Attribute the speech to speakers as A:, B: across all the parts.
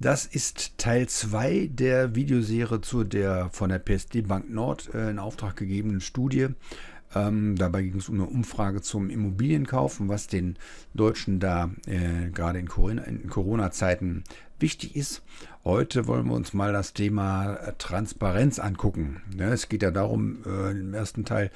A: Das ist Teil 2 der Videoserie zu der von der PSD Bank Nord äh, in Auftrag gegebenen Studie ähm, dabei ging es um eine Umfrage zum Immobilienkaufen, was den Deutschen da äh, gerade in Corona-Zeiten wichtig ist. Heute wollen wir uns mal das Thema Transparenz angucken. Ja, es geht ja darum, äh, im ersten Teil,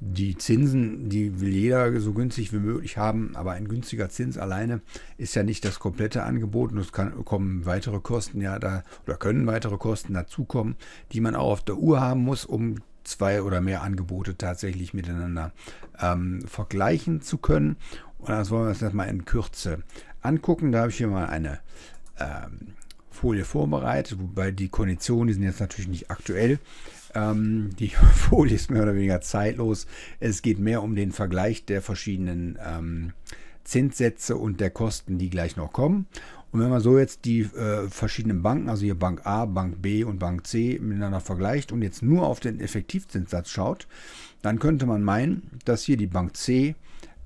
A: die Zinsen, die will jeder so günstig wie möglich haben, aber ein günstiger Zins alleine ist ja nicht das komplette Angebot und es kann, kommen weitere Kosten ja da oder können weitere Kosten dazukommen, die man auch auf der Uhr haben muss, um zwei oder mehr Angebote tatsächlich miteinander ähm, vergleichen zu können. Und das wollen wir uns das mal in Kürze angucken. Da habe ich hier mal eine ähm, Folie vorbereitet, wobei die Konditionen, die sind jetzt natürlich nicht aktuell. Ähm, die Folie ist mehr oder weniger zeitlos. Es geht mehr um den Vergleich der verschiedenen ähm, Zinssätze und der Kosten, die gleich noch kommen. Und wenn man so jetzt die äh, verschiedenen Banken, also hier Bank A, Bank B und Bank C miteinander vergleicht und jetzt nur auf den Effektivzinssatz schaut, dann könnte man meinen, dass hier die Bank C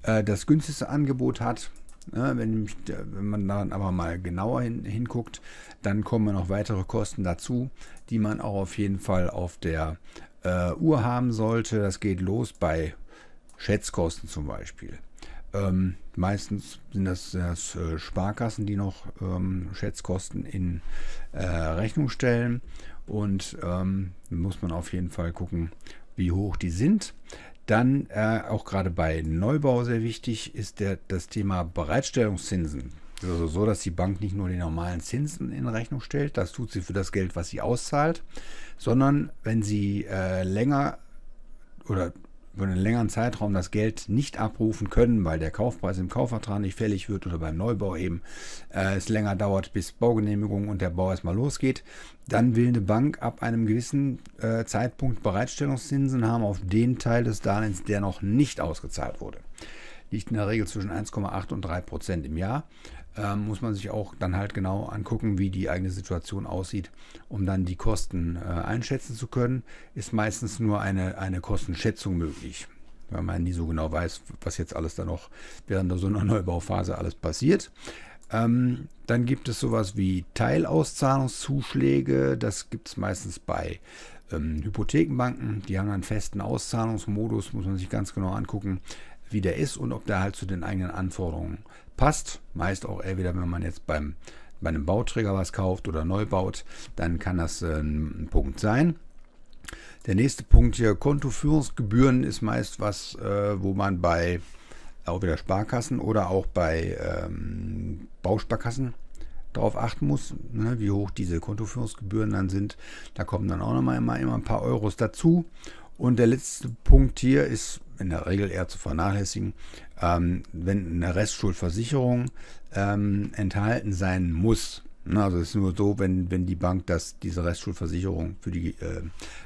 A: äh, das günstigste Angebot hat. Ja, wenn, äh, wenn, man dann aber mal genauer hin, hinguckt, dann kommen noch weitere Kosten dazu, die man auch auf jeden Fall auf der äh, Uhr haben sollte. Das geht los bei Schätzkosten zum Beispiel. Ähm, meistens sind das, das, äh, Sparkassen, die noch ähm, Schätzkosten in äh, Rechnung stellen. Und ähm, muss man auf jeden Fall gucken, wie hoch die sind. Dann äh, auch gerade bei Neubau sehr wichtig ist der, das Thema Bereitstellungszinsen. Also so, dass die Bank nicht nur die normalen Zinsen in Rechnung stellt, das tut sie für das Geld, was sie auszahlt, sondern wenn sie äh, länger oder über einen längeren Zeitraum das Geld nicht abrufen können, weil der Kaufpreis im Kaufvertrag nicht fällig wird oder beim Neubau eben äh, es länger dauert, bis Baugenehmigung und der Bau erstmal losgeht, dann will eine Bank ab einem gewissen äh, Zeitpunkt Bereitstellungszinsen haben auf den Teil des Darlehens, der noch nicht ausgezahlt wurde liegt in der Regel zwischen 1,8 und 3 Prozent im Jahr. Ähm, muss man sich auch dann halt genau angucken, wie die eigene Situation aussieht, um dann die Kosten äh, einschätzen zu können. Ist meistens nur eine, eine Kostenschätzung möglich, weil man nie so genau weiß, was jetzt alles da noch während so einer Neubauphase alles passiert. Ähm, dann gibt es sowas wie Teilauszahlungszuschläge. Das gibt es meistens bei ähm, Hypothekenbanken. Die haben einen festen Auszahlungsmodus, muss man sich ganz genau angucken wie der ist und ob der halt zu den eigenen Anforderungen passt. Meist auch eher wieder, wenn man jetzt beim, bei einem Bauträger was kauft oder neu baut, dann kann das äh, ein Punkt sein. Der nächste Punkt hier, Kontoführungsgebühren ist meist was, äh, wo man bei auch wieder Sparkassen oder auch bei ähm, Bausparkassen darauf achten muss, ne, wie hoch diese Kontoführungsgebühren dann sind. Da kommen dann auch nochmal immer, immer ein paar Euros dazu. Und der letzte Punkt hier ist in der Regel eher zu vernachlässigen, ähm, wenn eine Restschuldversicherung ähm, enthalten sein muss. Ne, also es ist nur so, wenn, wenn die Bank das, diese Restschuldversicherung für die äh,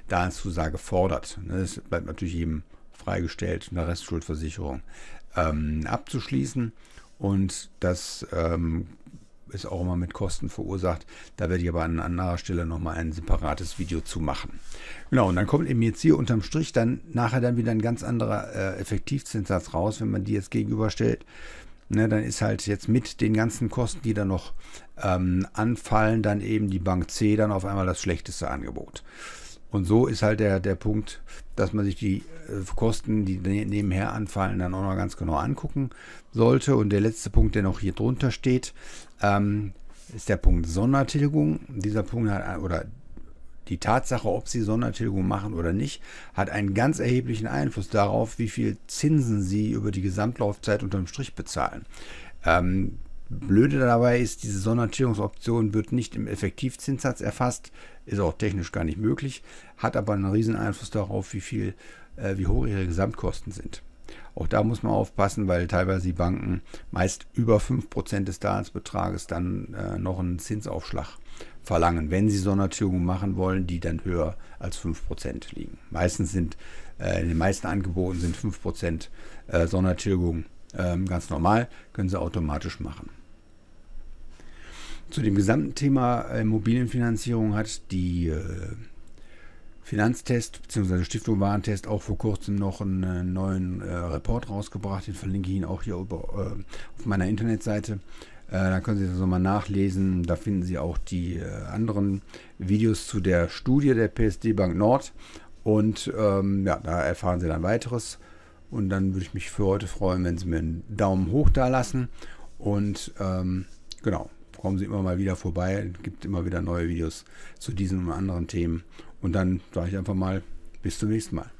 A: Darlehenszusage fordert. Ne, es bleibt natürlich eben freigestellt, eine Restschuldversicherung ähm, abzuschließen. Und das ähm, ist auch immer mit Kosten verursacht. Da werde ich aber an anderer Stelle nochmal ein separates Video zu machen. Genau, und dann kommt eben jetzt hier unterm Strich dann nachher dann wieder ein ganz anderer äh, Effektivzinssatz raus, wenn man die jetzt gegenüberstellt. Ne, dann ist halt jetzt mit den ganzen Kosten, die da noch ähm, anfallen, dann eben die Bank C dann auf einmal das schlechteste Angebot. Und so ist halt der, der Punkt, dass man sich die äh, Kosten, die ne, nebenher anfallen, dann auch noch ganz genau angucken sollte. Und der letzte Punkt, der noch hier drunter steht, ähm, ist der Punkt Sondertilgung. Dieser Punkt hat, äh, oder die Tatsache, ob Sie Sondertilgung machen oder nicht, hat einen ganz erheblichen Einfluss darauf, wie viel Zinsen Sie über die Gesamtlaufzeit unterm Strich bezahlen. Ähm, Blöde dabei ist, diese Sondertilgungsoption wird nicht im Effektivzinssatz erfasst, ist auch technisch gar nicht möglich, hat aber einen riesen Einfluss darauf, wie viel, äh, wie hoch ihre Gesamtkosten sind. Auch da muss man aufpassen, weil teilweise die Banken meist über 5% des Darlehensbetrages dann äh, noch einen Zinsaufschlag verlangen, wenn sie Sondertilgungen machen wollen, die dann höher als 5% liegen. Meistens sind, äh, in den meisten Angeboten sind 5% äh, Sondertilgung ähm, ganz normal, können sie automatisch machen. Zu dem gesamten Thema äh, Immobilienfinanzierung hat die äh, Finanztest bzw. Stiftung Warentest auch vor kurzem noch einen äh, neuen Report rausgebracht. Den verlinke ich Ihnen auch hier über, auf meiner Internetseite. da können Sie das nochmal nachlesen. Da finden Sie auch die anderen Videos zu der Studie der PSD Bank Nord. Und ähm, ja, da erfahren Sie dann weiteres. Und dann würde ich mich für heute freuen, wenn Sie mir einen Daumen hoch da lassen. Und ähm, genau kommen Sie immer mal wieder vorbei. Es gibt immer wieder neue Videos zu diesen und anderen Themen. Und dann sage ich einfach mal, bis zum nächsten Mal.